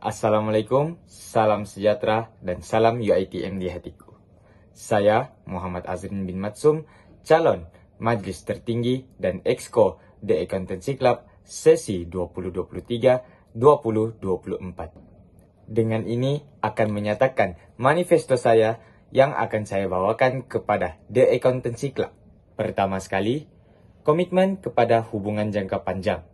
Assalamualaikum, salam sejahtera dan salam UITM di hatiku. Saya Muhammad Azrin bin Matsum, calon Majlis Tertinggi dan Exco The Accountancy Club sesi 2023-2024. Dengan ini akan menyatakan manifesto saya yang akan saya bawakan kepada The Accountancy Club. Pertama sekali, komitmen kepada hubungan jangka panjang.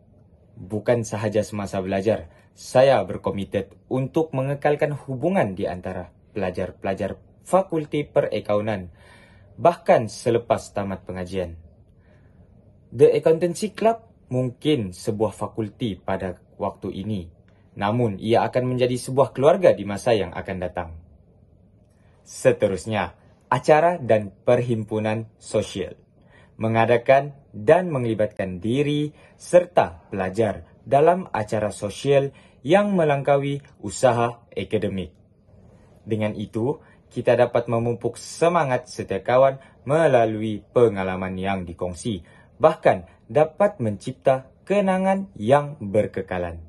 Bukan sahaja semasa belajar, saya berkomited untuk mengekalkan hubungan di antara pelajar-pelajar Fakulti Perakaunan bahkan selepas tamat pengajian. The Accountancy Club mungkin sebuah fakulti pada waktu ini, namun ia akan menjadi sebuah keluarga di masa yang akan datang. Seterusnya, acara dan perhimpunan sosial mengadakan dan menglibatkan diri serta pelajar dalam acara sosial yang melangkaui usaha akademik. Dengan itu, kita dapat memupuk semangat setiap kawan melalui pengalaman yang dikongsi, bahkan dapat mencipta kenangan yang berkekalan.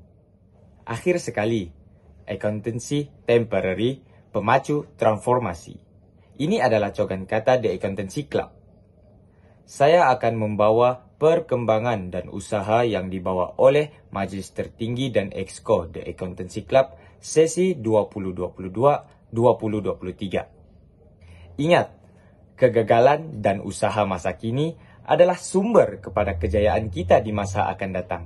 Akhir sekali, accountancy temporary pemacu transformasi. Ini adalah cogan kata The Accountancy Club. Saya akan membawa perkembangan dan usaha yang dibawa oleh Majlis Tertinggi dan Exco The Accountancy Club sesi 2022-2023. Ingat, kegagalan dan usaha masa kini adalah sumber kepada kejayaan kita di masa akan datang.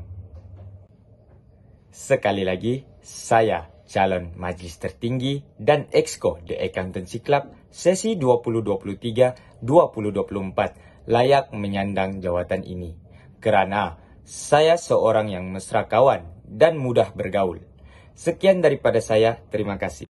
Sekali lagi, saya calon Majlis Tertinggi dan Exco The Accountancy Club sesi 2023-2024 layak menyandang jawatan ini kerana saya seorang yang mesra kawan dan mudah bergaul. Sekian daripada saya, terima kasih.